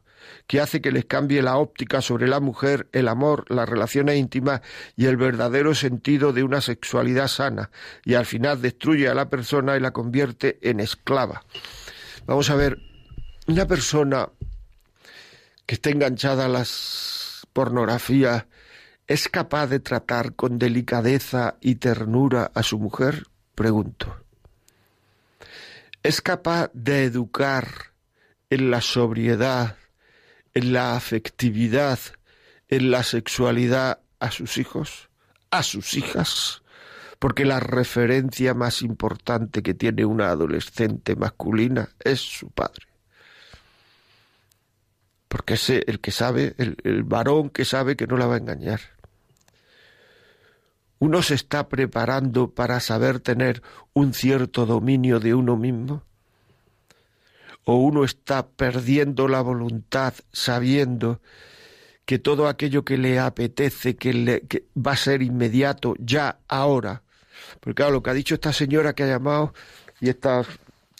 que hace que les cambie la óptica sobre la mujer, el amor, las relaciones íntimas y el verdadero sentido de una sexualidad sana, y al final destruye a la persona y la convierte en esclava. Vamos a ver, una persona que está enganchada a las pornografías, ¿Es capaz de tratar con delicadeza y ternura a su mujer? Pregunto. ¿Es capaz de educar en la sobriedad, en la afectividad, en la sexualidad a sus hijos, a sus hijas? Porque la referencia más importante que tiene una adolescente masculina es su padre porque es el que sabe, el, el, varón que sabe que no la va a engañar uno se está preparando para saber tener un cierto dominio de uno mismo? ¿O uno está perdiendo la voluntad sabiendo que todo aquello que le apetece, que, le, va a ser inmediato, ya ahora? Porque claro, lo que ha dicho esta señora que ha llamado y está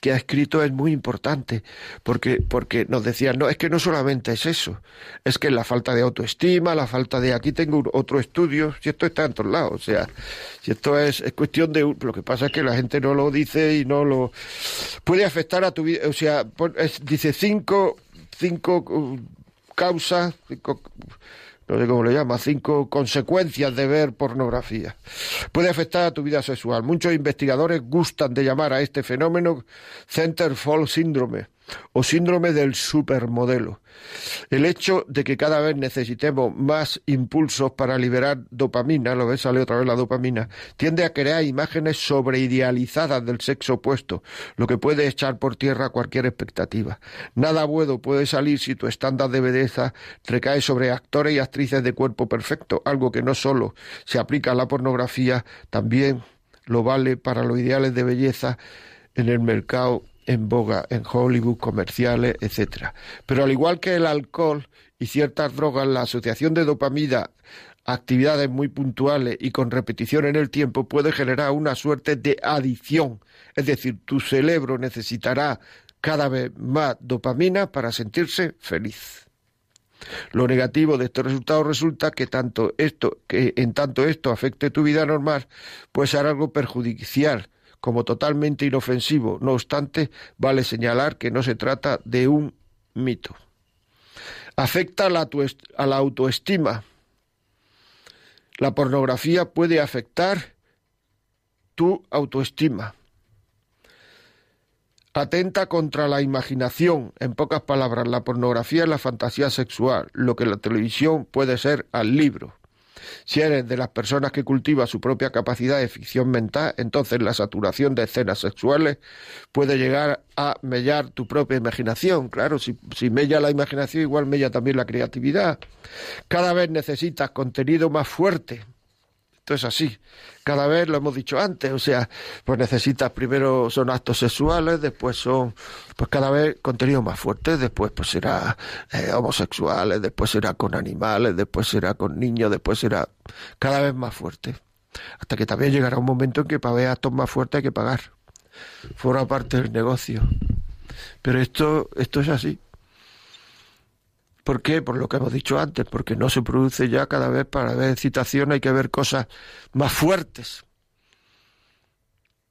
que ha escrito es muy importante, porque, porque nos decían, no, es que no solamente es eso, es que la falta de autoestima, la falta de aquí tengo otro estudio, si esto está en todos lados, o sea, si esto es, es cuestión de... Lo que pasa es que la gente no lo dice y no lo... Puede afectar a tu vida, o sea, dice cinco, cinco uh, causas, no sé cómo le llama, cinco consecuencias de ver pornografía. Puede afectar a tu vida sexual. Muchos investigadores gustan de llamar a este fenómeno Fall Syndrome o síndrome del supermodelo. El hecho de que cada vez necesitemos más impulsos para liberar dopamina, lo ves, sale otra vez la dopamina, tiende a crear imágenes sobreidealizadas del sexo opuesto, lo que puede echar por tierra cualquier expectativa. Nada bueno puede salir si tu estándar de belleza recae sobre actores y actrices de cuerpo perfecto, algo que no solo se aplica a la pornografía, también lo vale para los ideales de belleza en el mercado en boga en Hollywood, comerciales, etc. Pero al igual que el alcohol y ciertas drogas, la asociación de dopamina actividades muy puntuales y con repetición en el tiempo puede generar una suerte de adicción. Es decir, tu cerebro necesitará cada vez más dopamina para sentirse feliz. Lo negativo de este resultado resulta que tanto esto, que en tanto esto afecte tu vida normal, puede ser algo perjudicial como totalmente inofensivo. No obstante, vale señalar que no se trata de un mito. Afecta a la, autoestima. La pornografía puede afectar tu autoestima. Atenta contra la imaginación. En pocas palabras, la pornografía es la fantasía sexual, lo que la televisión puede ser al libro. Si eres de las personas que cultiva su propia capacidad de ficción mental, entonces la saturación de escenas sexuales puede llegar a mellar tu propia imaginación. Claro, si, si mella la imaginación, igual mella también la creatividad. Cada vez necesitas contenido más fuerte, es así. Cada vez lo hemos dicho antes, o sea, pues necesitas primero son actos sexuales, después son pues cada vez contenido más fuertes, después pues será eh, homosexuales, después será con animales, después será con niños, después será cada vez más fuerte. Hasta que también llegará un momento en que para ver actos más fuertes hay que pagar. fuera parte del negocio. Pero esto, esto es así. ¿Por qué? Por lo que hemos dicho antes, porque no se produce ya cada vez para ver citación, hay que ver cosas más fuertes.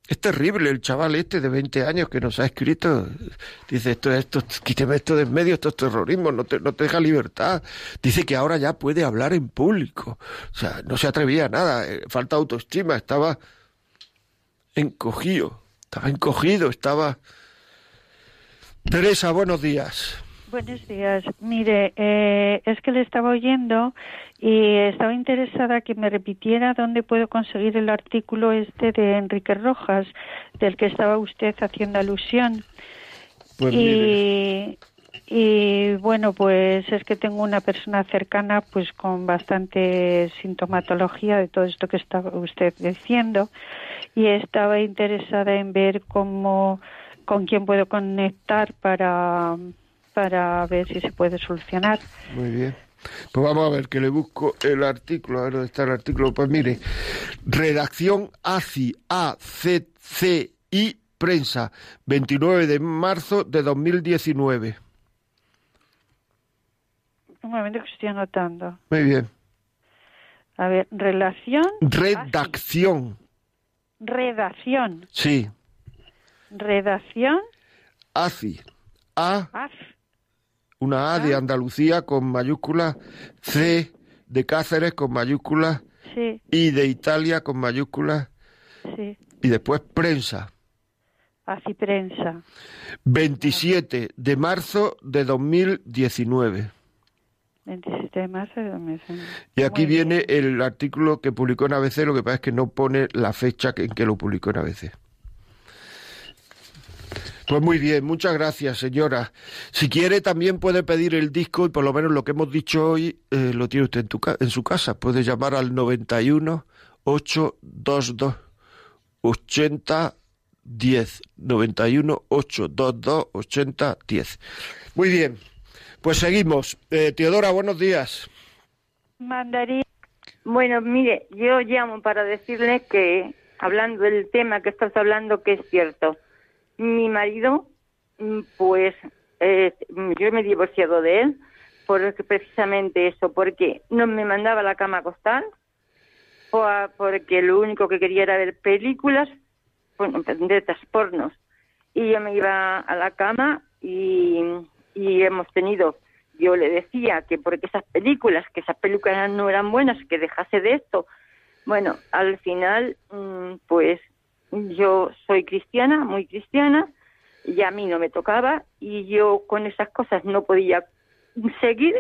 Es terrible el chaval este de 20 años que nos ha escrito. Dice, esto, esto, quíteme esto de en medio, estos terrorismos... no te, no te deja libertad. Dice que ahora ya puede hablar en público. O sea, no se atrevía a nada, eh, falta autoestima, estaba encogido, estaba encogido, estaba... Teresa, buenos días. Buenos días. Mire, eh, es que le estaba oyendo y estaba interesada que me repitiera dónde puedo conseguir el artículo este de Enrique Rojas, del que estaba usted haciendo alusión. Pues y, y bueno, pues es que tengo una persona cercana pues con bastante sintomatología de todo esto que estaba usted diciendo y estaba interesada en ver cómo, con quién puedo conectar para para ver si se puede solucionar. Muy bien. Pues vamos a ver, que le busco el artículo, a ver dónde está el artículo. Pues mire, redacción ACI, A-C-C-I prensa, 29 de marzo de 2019. Un momento que estoy anotando. Muy bien. A ver, relación. Redacción. Redacción. Sí. Redacción. ACI. A una A de ah. Andalucía con mayúsculas, C de Cáceres con mayúsculas, sí. I de Italia con mayúsculas, y después prensa. Así prensa. 27 de marzo de 2019. 27 de marzo de 2019. Y aquí viene el artículo que publicó en ABC, lo que pasa es que no pone la fecha en que lo publicó en ABC. Pues muy bien, muchas gracias, señora. Si quiere, también puede pedir el disco y por lo menos lo que hemos dicho hoy eh, lo tiene usted en, tu, en su casa. Puede llamar al 91 822 80 91 822 80 Muy bien, pues seguimos. Eh, Teodora, buenos días. Mandaría. Bueno, mire, yo llamo para decirle que, hablando del tema que estás hablando, que es cierto mi marido, mm, pues eh, yo me he divorciado de él por precisamente eso, porque no me mandaba la cama a acostar, porque lo único que quería era ver películas de pornos, Y yo me iba a la cama y, y hemos tenido, yo le decía que porque esas películas, que esas películas no eran buenas, que dejase de esto. Bueno, al final, mm, pues yo soy cristiana, muy cristiana, y a mí no me tocaba y yo con esas cosas no podía seguir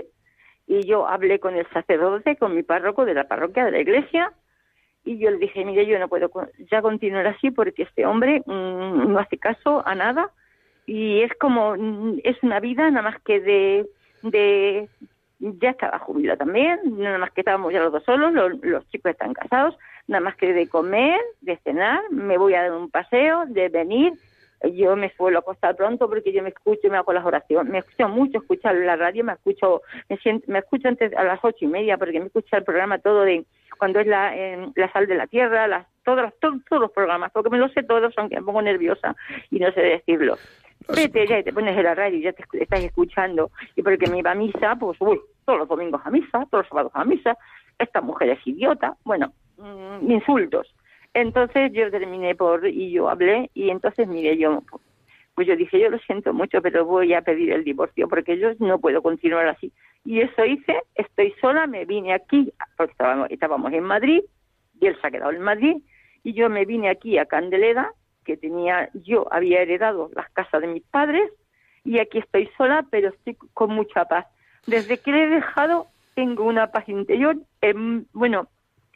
y yo hablé con el sacerdote, con mi párroco de la parroquia, de la iglesia, y yo le dije, mire, yo no puedo ya continuar así porque este hombre mm, no hace caso a nada y es como, mm, es una vida nada más que de, de ya estaba jubilado también, nada más que estábamos ya los dos solos, los chicos están casados, nada más que de comer, de cenar, me voy a dar un paseo, de venir. Yo me suelo acostar pronto porque yo me escucho, y me hago las oraciones, me escucho mucho escuchar la radio, me escucho, me siento, me escucho antes a las ocho y media porque me escucha el programa todo de cuando es la, la sal de la tierra, las, todos, todos los programas, porque me lo sé todos, aunque me pongo nerviosa y no sé decirlo. Vete ya y te pones en la radio, y ya te estás escuchando. Y porque me iba a misa, pues uy, todos los domingos a misa, todos los sábados a misa, esta mujer es idiota. Bueno, Mm, insultos. Entonces yo terminé por, y yo hablé, y entonces mire, yo, pues yo dije, yo lo siento mucho, pero voy a pedir el divorcio, porque yo no puedo continuar así. Y eso hice, estoy sola, me vine aquí, porque estábamos, estábamos en Madrid, y él se ha quedado en Madrid, y yo me vine aquí a Candeleda, que tenía, yo había heredado las casas de mis padres, y aquí estoy sola, pero estoy con mucha paz. Desde que le he dejado, tengo una paz interior, em, bueno,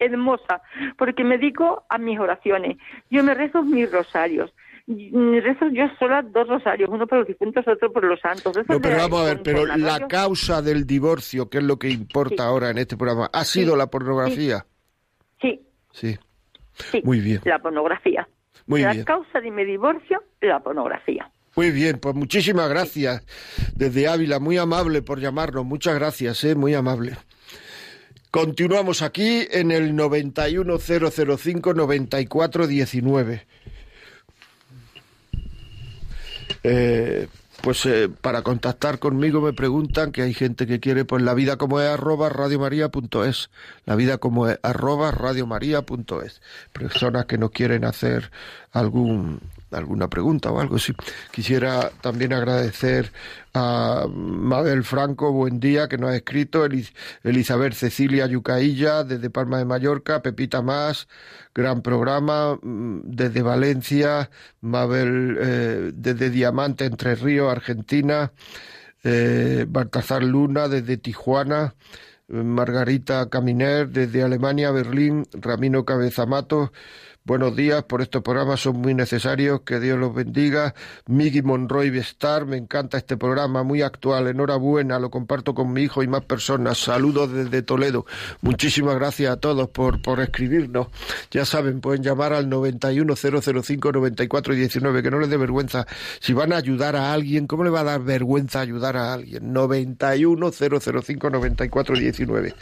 hermosa, porque me dedico a mis oraciones. Yo me rezo mis rosarios. Rezo yo sola dos rosarios, uno por los difuntos, otro por los santos. pero vamos a ver, pero la, causa del divorcio, que es lo que importa ahora en este programa, ha sido la pornografía. Sí. sí. Muy bien. La pornografía. Muy la causa de mi divorcio, la pornografía. Muy bien, pues muchísimas gracias desde Ávila, muy amable por llamarnos, muchas gracias, ¿eh? muy amable. Continuamos aquí en el 91005-9419. Eh, pues eh, para contactar conmigo me preguntan que hay gente que quiere pues la vida como es arroba radiomaria.es la vida como es arroba radiomaria.es personas que no quieren hacer algún alguna pregunta o algo. Sí, quisiera también agradecer a Mabel Franco, buen día, que nos ha escrito, Elizabeth Cecilia Yucailla, desde Palma de Mallorca, Pepita Más, gran programa, mm, desde Valencia, Mabel, eh, desde Diamante, Entre Ríos, Argentina, eh, Baltazar Luna, desde Tijuana, Margarita Caminer, desde Alemania, Berlín, Ramiro Cabezamato, Buenos días por estos programas, son muy necesarios. Que Dios los bendiga. Miki Monroy Bestar, me encanta este programa, muy actual. Enhorabuena, lo comparto con mi hijo y más personas. Saludos desde Toledo. Muchísimas gracias a todos por, por escribirnos. Ya saben, pueden llamar al 910059419, que no les dé vergüenza. Si van a ayudar a alguien, ¿cómo le va a dar vergüenza ayudar a alguien? 910059419.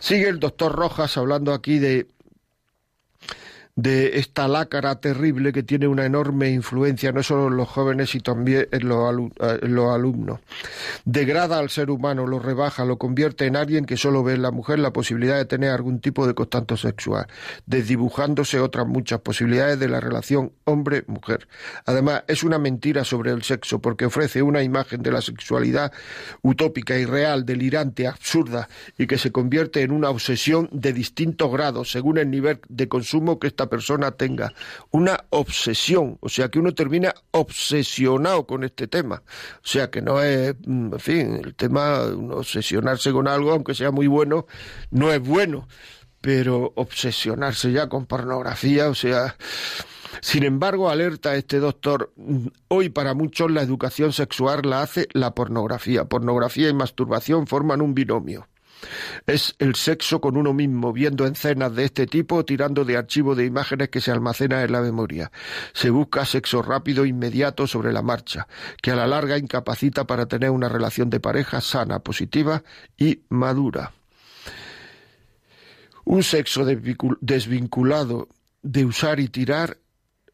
Sigue el doctor Rojas hablando aquí de de esta lácara terrible que tiene una enorme influencia no solo en los jóvenes, sino también eh, en los, alumnos. Degrada al ser humano, lo rebaja, lo convierte en alguien que solo ve en la mujer la posibilidad de tener algún tipo de contacto sexual, desdibujándose otras muchas posibilidades de la relación hombre-mujer. Además, es una mentira sobre el sexo porque ofrece una imagen de la sexualidad utópica, irreal, delirante, absurda y que se convierte en una obsesión de distintos grados según el nivel de consumo que está persona tenga una obsesión, o sea que uno termina obsesionado con este tema, o sea que no es, mm, en fin, el tema, obsesionarse con algo, aunque sea muy bueno, no es bueno, pero obsesionarse ya con pornografía, o sea... Sin embargo, alerta este doctor, mm, hoy para muchos la educación sexual la hace la pornografía. Pornografía y masturbación forman un binomio. Es el sexo con uno mismo, viendo escenas de este tipo, tirando de archivo de imágenes que se almacena en la memoria. Se busca sexo rápido, inmediato, sobre la marcha, que a la larga incapacita para tener una relación de pareja sana, positiva y madura. Un sexo desvinculado de usar y tirar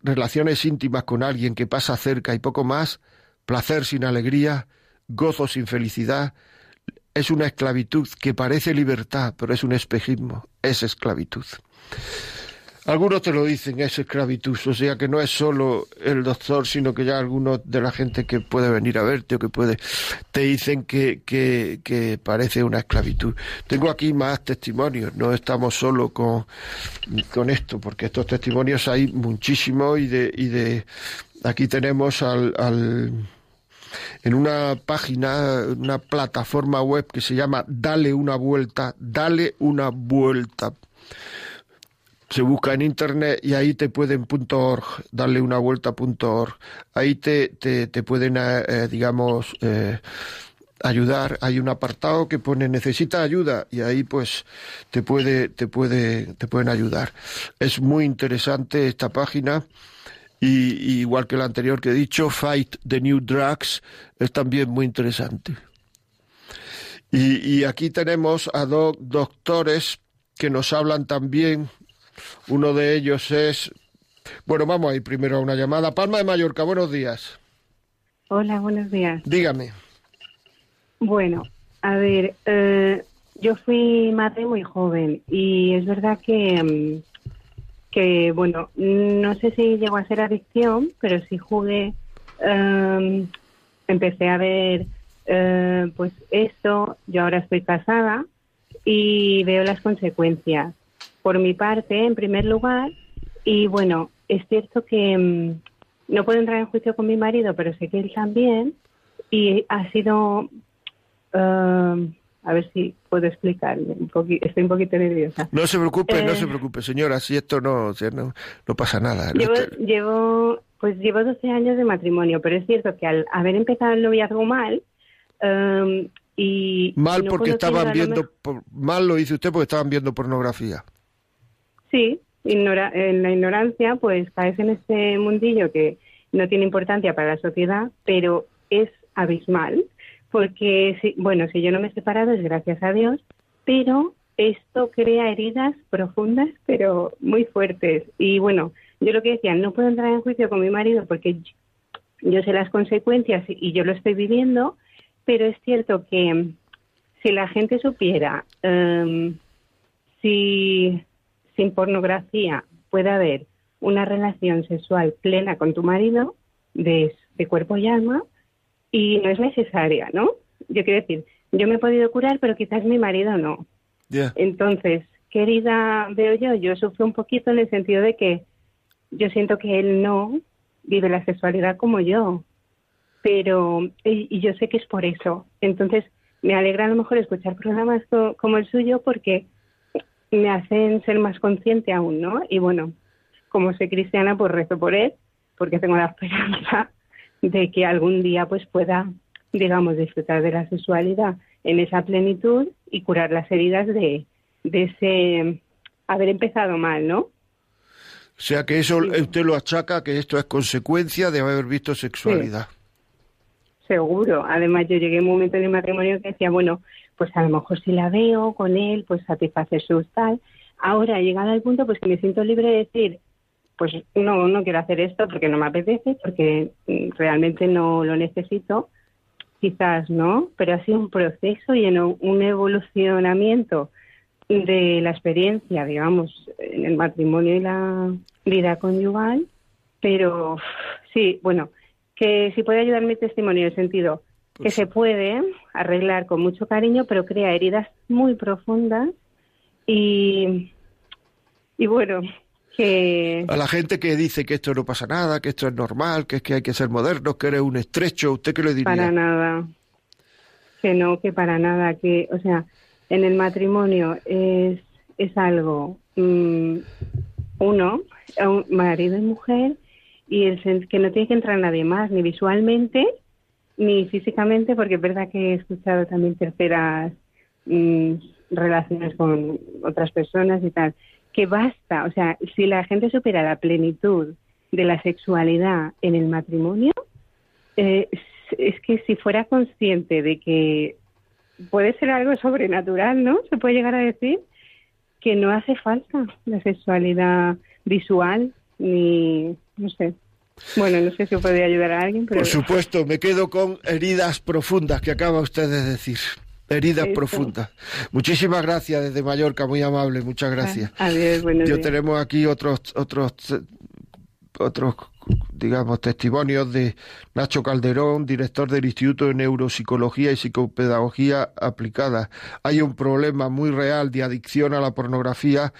relaciones íntimas con alguien que pasa cerca y poco más, placer sin alegría, gozo sin felicidad, es una esclavitud que parece libertad, pero es un espejismo, es esclavitud. Algunos te lo dicen, es esclavitud, o sea que no es solo el doctor, sino que ya algunos de la gente que puede venir a verte o que puede, te dicen que, que, parece una esclavitud. Tengo aquí más testimonios, no estamos solo con, esto, porque estos testimonios hay muchísimos y de, y de aquí tenemos al en una página, una plataforma web que se llama Dale una vuelta, dale una vuelta. Se busca en internet y ahí te pueden .org, Dale una vuelta .org. Ahí te, te, te pueden, eh, eh, digamos, eh, ayudar. Hay un apartado que pone necesita ayuda y ahí pues te puede, te puede, te pueden ayudar. Es muy interesante esta página y, igual que el anterior que he dicho, Fight the New Drugs, es también muy interesante. Y, aquí tenemos a dos doctores que nos hablan también. Uno de ellos es... Bueno, vamos a ir primero a una llamada. Palma de Mallorca, buenos días. Hola, buenos días. Dígame. Bueno, a ver, eh, yo fui madre muy joven y es verdad que, mm, que, bueno, no sé si llegó a ser adicción, pero si jugué, em, empecé a ver, em, pues esto, yo ahora estoy casada y veo las consecuencias. Por mi parte, en primer lugar, y bueno, es cierto que em, no puedo entrar en juicio con mi marido, pero sé que él también, y ha sido a ver si puedo explicarle. estoy un poquito nerviosa. No se preocupe, no se eh, preocupe, señora, si esto no, no, pasa nada. Llevo, pues llevo 12 años de matrimonio, pero es cierto que al haber empezado el noviazgo mal, em, y... Mal porque estaban viendo, mal lo dice usted porque estaban viendo pornografía. Sí, en la ignorancia pues caes en este mundillo que no tiene importancia para la sociedad, pero es abismal porque, si, bueno, si yo no me he separado es gracias a Dios, pero esto crea heridas profundas, pero muy fuertes. Y bueno, yo lo que decía, no puedo entrar en juicio con mi marido porque yo sé las consecuencias y yo lo estoy viviendo, pero es cierto que mm, si la gente supiera em, si sin pornografía puede haber una relación sexual plena con tu marido de cuerpo y alma, y no es necesaria, ¿no? Yo quiero decir, yo me he podido curar, pero quizás mi marido no. Entonces, querida, veo yo, yo sufro un poquito en el sentido de que yo siento que él no vive la sexualidad como yo, pero y, yo sé que es por eso. Entonces, me alegra a lo mejor escuchar programas como el suyo porque me hacen ser más consciente aún, ¿no? Y bueno, como soy cristiana, pues rezo por él, porque tengo la esperanza de que algún día pues pueda, digamos, disfrutar de la sexualidad en esa plenitud y curar las heridas de, de ese haber empezado mal, ¿no? O sea que eso usted lo achaca que esto es consecuencia de haber visto sexualidad. Seguro. Además yo llegué a un momento de matrimonio que decía, bueno, pues a lo mejor si la veo con él, pues satisface su tal. Ahora, llegado al punto, pues que me siento libre de decir, pues no, no quiero hacer esto porque no me apetece, porque mm, realmente no lo necesito, quizás no, pero ha sido un proceso y un evolucionamiento de la experiencia, digamos, en el matrimonio y la vida conyugal, pero sí, bueno, que si puede ayudar mi testimonio en el sentido que pues se puede arreglar con mucho cariño, pero crea heridas muy profundas y, y bueno, a la gente que dice que esto no pasa nada, que esto es normal, que es que hay que ser modernos, que eres un estrecho, ¿usted qué le diría? Para nada. Que no, que para nada. Que, o sea, en el matrimonio es, algo, mmm, uno, marido y mujer, y el que no tiene que entrar nadie más, ni visualmente, ni físicamente, porque es verdad que he escuchado también terceras mm, relaciones con otras personas y tal que basta, o sea, si la gente supera la plenitud de la sexualidad en el matrimonio, eh, es que si fuera consciente de que puede ser algo sobrenatural, ¿no? Se puede llegar a decir que no hace falta la sexualidad visual ni, no sé, bueno, no sé si podría ayudar a alguien, pero... Por supuesto, me quedo con heridas profundas que acaba usted de decir heridas profundas. Muchísimas gracias desde Mallorca, muy amable, muchas ah, gracias. Adiós, buenos Yo tenemos aquí otros, otros, otros digamos, testimonios de Nacho Calderón, director del Instituto de Neuropsicología y Psicopedagogía Aplicada. Hay un problema muy real de adicción a la pornografía,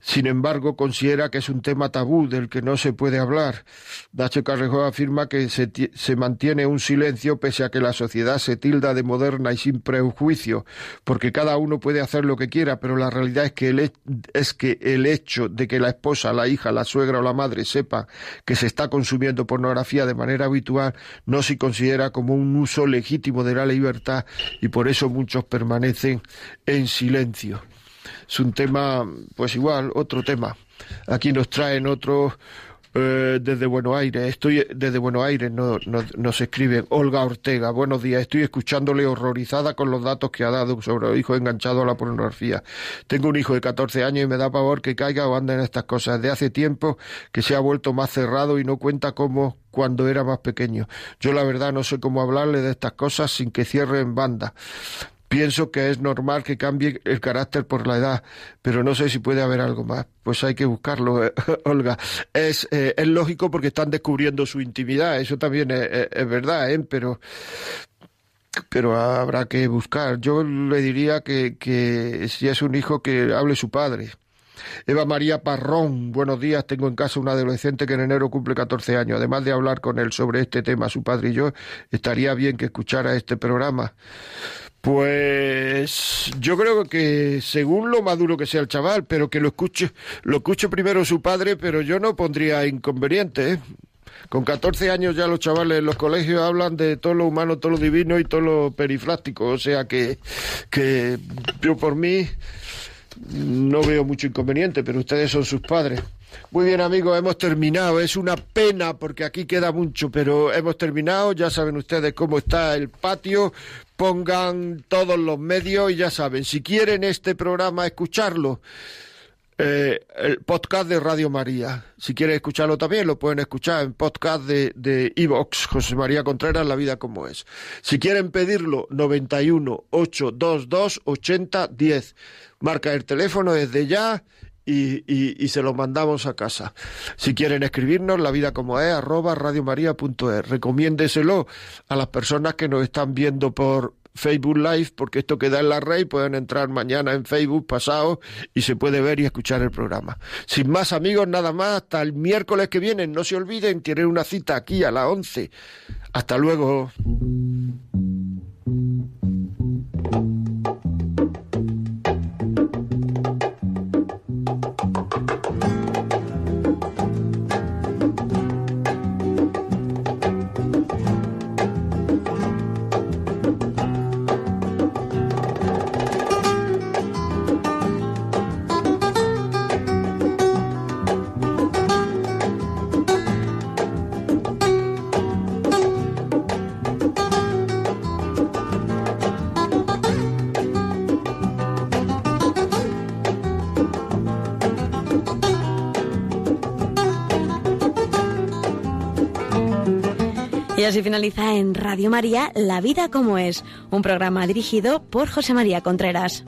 sin embargo, considera que es un tema tabú del que no se puede hablar. Nacho Carrejó afirma que se, mantiene un silencio pese a que la sociedad se tilda de moderna y sin prejuicio, porque cada uno puede hacer lo que quiera, pero la realidad es que el, es que el hecho de que la esposa, la hija, la suegra o la madre sepa que se está con consumiendo pornografía de manera habitual no se considera como un uso legítimo de la libertad y por eso muchos permanecen en silencio. Es un tema, pues igual, otro tema. Aquí nos traen otros eh, desde Buenos Aires, estoy eh, desde Buenos Aires nos, escriben Olga Ortega, buenos días, estoy escuchándole horrorizada con los datos que ha dado sobre hijos enganchados a la pornografía. Tengo un hijo de 14 años y me da pavor que caiga o ande en estas cosas. De hace tiempo que se ha vuelto más cerrado y no cuenta como cuando era más pequeño. Yo la verdad no sé cómo hablarle de estas cosas sin que cierre en banda. Pienso que es normal que cambie el carácter por la edad, pero no sé si puede haber algo más. Pues hay que buscarlo, eh, Olga. Es, eh, es lógico porque están descubriendo su intimidad, eso también es, verdad, ¿eh? pero, pero habrá que buscar. Yo le diría que, que si es un hijo que hable su padre. Eva María Parrón, buenos días. Tengo en casa una adolescente que en enero cumple 14 años. Además de hablar con él sobre este tema, su padre y yo, estaría bien que escuchara este programa. Pues yo creo que según lo maduro que sea el chaval, pero que lo escuche, lo primero su padre, pero yo no pondría inconveniente. ¿eh? Con 14 años ya los chavales en los colegios hablan de todo lo humano, todo lo divino y todo lo periflástico. O sea que, que yo por mí no veo mucho inconveniente, pero ustedes son sus padres. Muy bien amigos, hemos terminado. Es una pena porque aquí queda mucho, pero hemos terminado. Ya saben ustedes cómo está el patio, pongan todos los medios y ya saben, si quieren este programa escucharlo, eh, el podcast de Radio María. Si quieren escucharlo también, lo pueden escuchar en podcast de Evox, José María Contreras, La Vida como es. Si quieren pedirlo, 91 822 80 Marca el teléfono desde ya y, se los mandamos a casa. Si quieren escribirnos, la vida como es, arroba radiomaria.es. Recomiéndeselo a las personas que nos están viendo por, Facebook Live, porque esto queda en la red y pueden entrar mañana en Facebook, pasado, y se puede ver y escuchar el programa. Sin más amigos, nada más, hasta el miércoles que viene. No se olviden, tienen una cita aquí a las 11. Hasta luego. se finaliza en Radio María La Vida como es, un programa dirigido por José María Contreras.